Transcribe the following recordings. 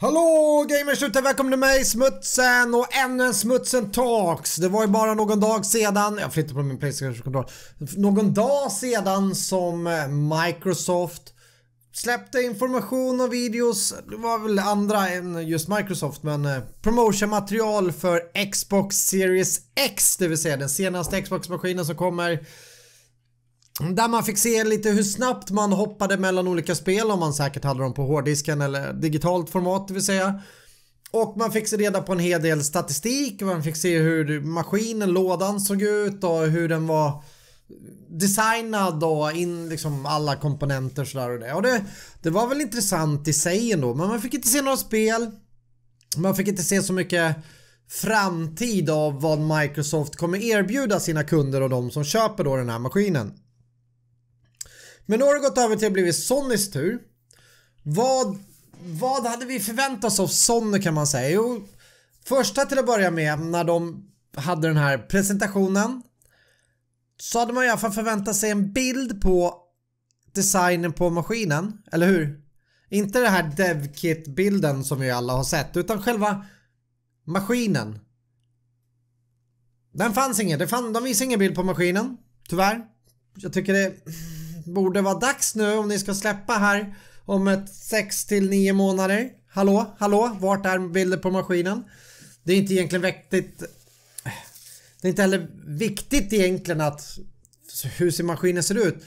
Hallå gamers ute, välkommen till mig Smutsen och ännu en Smutsen Talks. Det var ju bara någon dag sedan, jag flyttar på min Playstation-kontroll. Någon dag sedan som eh, Microsoft släppte information och videos. Det var väl andra än just Microsoft men eh, promotion-material för Xbox Series X. Det vill säga den senaste Xbox-maskinen som kommer. Där man fick se lite hur snabbt man hoppade mellan olika spel om man säkert hade dem på hårddisken eller digitalt format det vill säga. Och man fick se reda på en hel del statistik. Man fick se hur maskinen, lådan såg ut och hur den var designad och in liksom alla komponenter sådär och det. Och det, det var väl intressant i sig ändå men man fick inte se några spel. Man fick inte se så mycket framtid av vad Microsoft kommer erbjuda sina kunder och de som köper då den här maskinen. Men nu har det gått över till att bli Sonys tur. Vad, vad hade vi förväntat oss av Sonny kan man säga? Jo, första till att börja med när de hade den här presentationen så hade man i alla fall förväntat sig en bild på designen på maskinen, eller hur? Inte den här DevKit-bilden som vi alla har sett utan själva maskinen. Den fanns ingen, de visade ingen bild på maskinen, tyvärr. Jag tycker det borde vara dags nu om ni ska släppa här om ett 6 till 9 månader. Hallå, hallå, vart är bilder på maskinen? Det är inte egentligen viktigt. Det är inte heller viktigt egentligen att hur maskinen ser ut.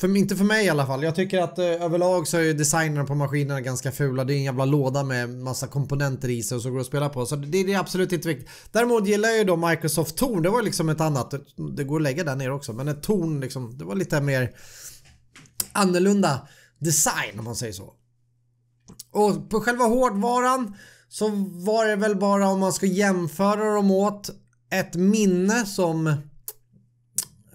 För, inte för mig i alla fall. Jag tycker att eh, överlag så är ju designen på maskinerna ganska fula. Det är en jävla låda med massa komponenter i sig och så går det att spela på. Så det, det är absolut inte viktigt. Däremot gillar jag ju då Microsoft Torn. Det var liksom ett annat. Det går att lägga där nere också. Men ett torn liksom. Det var lite mer annorlunda design om man säger så. Och på själva hårdvaran så var det väl bara om man ska jämföra dem åt ett minne som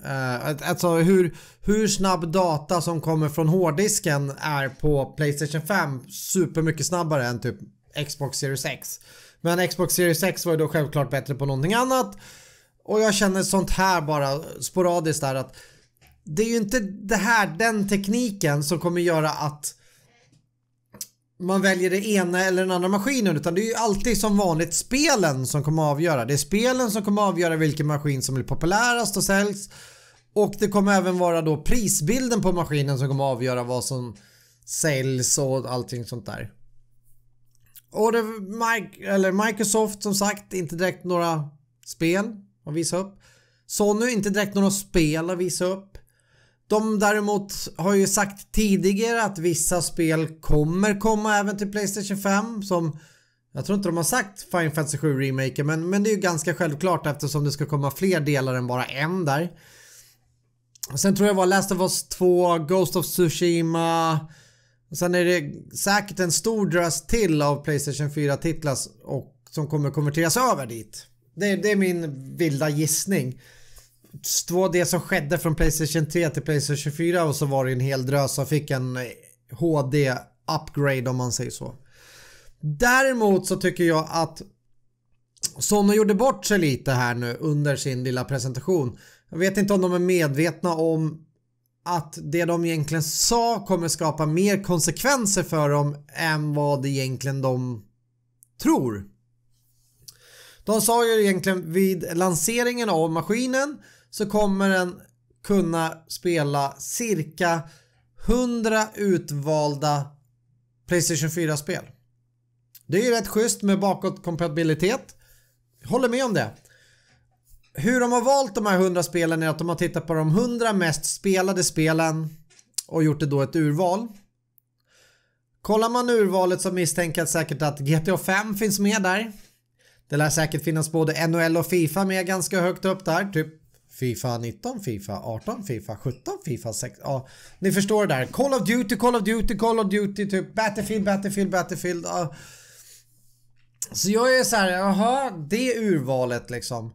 Uh, alltså hur, hur snabb data som kommer från hårddisken är på Playstation 5 super mycket snabbare än typ Xbox Series X. Men Xbox Series X var ju då självklart bättre på någonting annat. Och jag känner sånt här bara sporadiskt där att det är ju inte det här, den tekniken som kommer göra att man väljer det ena eller den andra maskinen utan det är ju alltid som vanligt spelen som kommer avgöra. Det är spelen som kommer avgöra vilken maskin som blir populärast och säljs och det kommer även vara då prisbilden på maskinen som kommer avgöra vad som säljs och allting sånt där. Och det, Microsoft som sagt inte direkt några spel att visa upp. Sony inte direkt några spel att visa upp. De däremot har ju sagt tidigare att vissa spel kommer komma även till Playstation 5 som jag tror inte de har sagt Final Fantasy 7 Remake men, men det är ju ganska självklart eftersom det ska komma fler delar än bara en där. Och sen tror jag det var Last of Us 2, Ghost of Tsushima. Och sen är det säkert en stor drös till av Playstation 4-titlar och som kommer konverteras över dit. Det, det är min vilda gissning. Två det som skedde från Playstation 3 till Playstation 4 och så var det en hel drös som fick en HD-upgrade om man säger så. Däremot så tycker jag att Sony gjorde bort sig lite här nu under sin lilla presentation. Jag vet inte om de är medvetna om att det de egentligen sa kommer skapa mer konsekvenser för dem än vad egentligen de tror. De sa ju egentligen vid lanseringen av maskinen så kommer den kunna spela cirka 100 utvalda Playstation 4-spel. Det är ju rätt schysst med bakåtkompatibilitet. Håller med om det hur de har valt de här 100 spelen är att de har tittat på de 100 mest spelade spelen och gjort det då ett urval. Kollar man urvalet så misstänker jag säkert att GTA 5 finns med där. Det lär säkert finnas både NHL och Fifa med ganska högt upp där. Typ Fifa 19, Fifa 18, Fifa 17, Fifa 6. Ja, ni förstår det där. Call of Duty, Call of Duty, Call of Duty, typ Battlefield, Battlefield, Battlefield. Ja. Så jag är så här, jaha, det urvalet liksom.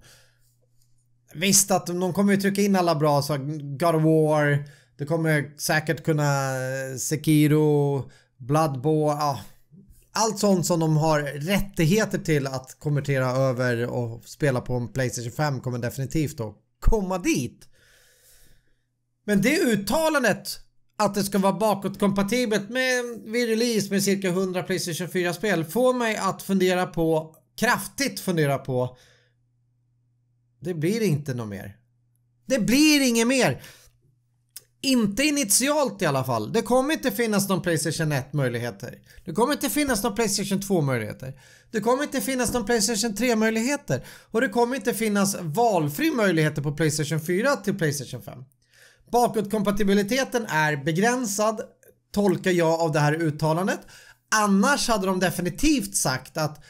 Visst att de kommer ju trycka in alla bra så God of War, det kommer säkert kunna eh, Sekiro, Bloodborne, ja. Allt sånt som de har rättigheter till att konvertera över och spela på en Playstation 5 kommer definitivt då komma dit. Men det uttalandet att det ska vara bakåtkompatibelt med vid release med cirka 100 Playstation 4-spel får mig att fundera på, kraftigt fundera på det blir inte något mer. Det blir inget mer! Inte initialt i alla fall. Det kommer inte finnas någon Playstation 1 möjligheter. Det kommer inte finnas någon Playstation 2 möjligheter. Det kommer inte finnas någon Playstation 3 möjligheter. Och det kommer inte finnas valfri möjligheter på Playstation 4 till Playstation 5. Bakåtkompatibiliteten är begränsad tolkar jag av det här uttalandet. Annars hade de definitivt sagt att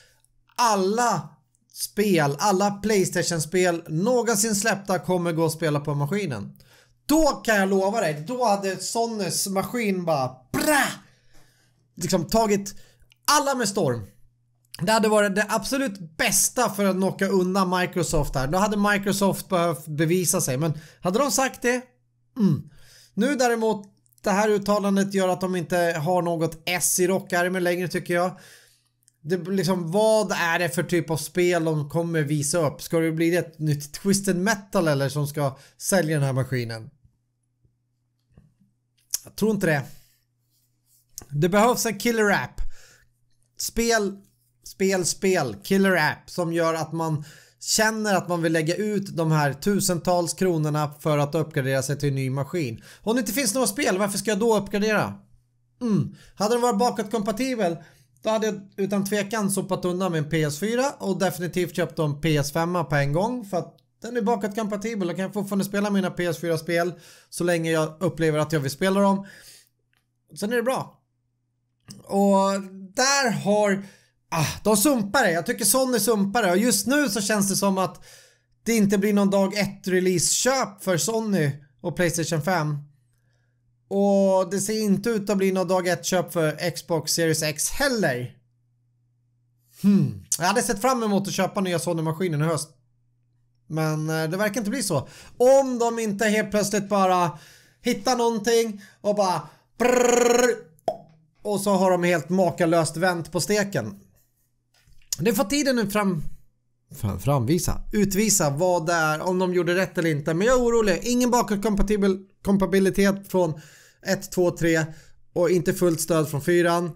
alla spel, alla Playstation-spel någonsin släppta kommer gå att spela på maskinen. Då kan jag lova dig, då hade Sonys maskin bara bra! Liksom tagit alla med storm. Det hade varit det absolut bästa för att knocka undan Microsoft här. Då hade Microsoft behövt bevisa sig. Men hade de sagt det? Mm. Nu däremot, det här uttalandet gör att de inte har något S i rockärmen längre tycker jag det, liksom, vad är det för typ av spel de kommer visa upp? Ska det bli ett nytt Twisted Metal eller som ska sälja den här maskinen? Jag tror inte det. Det behövs en killer app. Spel, spel, spel. Killer app som gör att man känner att man vill lägga ut de här tusentals kronorna för att uppgradera sig till en ny maskin. Om det inte finns några spel, varför ska jag då uppgradera? Mm. Hade den varit bakåtkompatibel då hade jag utan tvekan sopat undan min PS4 och definitivt köpt en PS5 på en gång för att den är bakåtkompatibel. och kan fortfarande spela mina PS4-spel så länge jag upplever att jag vill spela dem. Sen är det bra. Och där har... Ah, de sumpar det. Jag tycker Sony sumpar det. Och just nu så känns det som att det inte blir någon dag 1 release-köp för Sony och Playstation 5. Och det ser inte ut att bli något dag 1-köp för Xbox Series X heller. Hmm. Jag hade sett fram emot att köpa nya Sony-maskinen i höst. Men eh, det verkar inte bli så. Om de inte helt plötsligt bara hittar någonting och bara brrr, och så har de helt makalöst vänt på steken. Det får tiden nu fram, fram, framvisa, utvisa vad det är, om de gjorde rätt eller inte. Men jag är orolig. Ingen bakåtkompatibilitet från 1, 2, 3 och inte fullt stöd från 4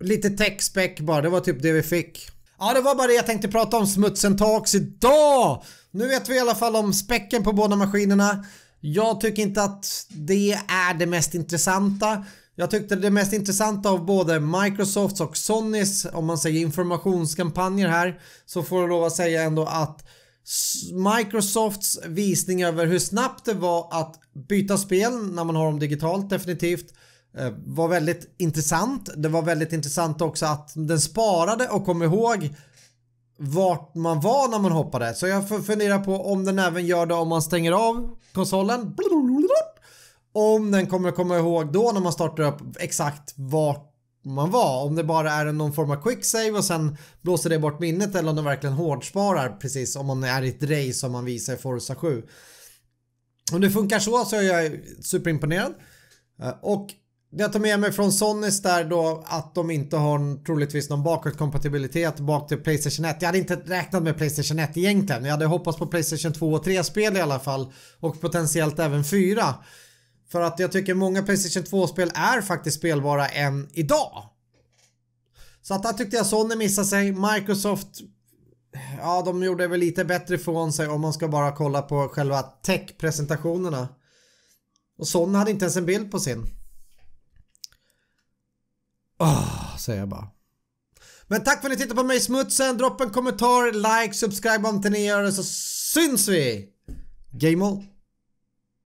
Lite tech bara, det var typ det vi fick. Ja, det var bara det jag tänkte prata om smutsen Talks idag! Nu vet vi i alla fall om späcken på båda maskinerna. Jag tycker inte att det är det mest intressanta. Jag tyckte det mest intressanta av både Microsofts och Sonys, om man säger informationskampanjer här, så får jag lov att säga ändå att Microsofts visning över hur snabbt det var att byta spel när man har dem digitalt definitivt eh, var väldigt intressant. Det var väldigt intressant också att den sparade och kom ihåg vart man var när man hoppade. Så jag funderar på om den även gör det om man stänger av konsolen. Om den kommer komma ihåg då när man startar upp exakt vart man vara. Om det bara är någon form av quick save och sen blåser det bort minnet eller om de verkligen hårdsparar precis om man är i ett race som man visar i Forza 7. Om det funkar så så är jag superimponerad. Eh, och det jag tar med mig från Sonys där då att de inte har troligtvis någon bakåtkompatibilitet bak till Playstation 1. Jag hade inte räknat med Playstation 1 egentligen. Jag hade hoppats på Playstation 2 och 3 spel i alla fall och potentiellt även 4. För att jag tycker många Playstation 2-spel är faktiskt spelbara än idag. Så att där tyckte jag Sony missade sig. Microsoft, ja de gjorde väl lite bättre ifrån sig om man ska bara kolla på själva tech-presentationerna. Och Sony hade inte ens en bild på sin. Oh, säger jag bara. Men tack för att ni tittade på mig smutsen. Droppa en kommentar, like, subscribe om inte ni gör det så syns vi! Game on!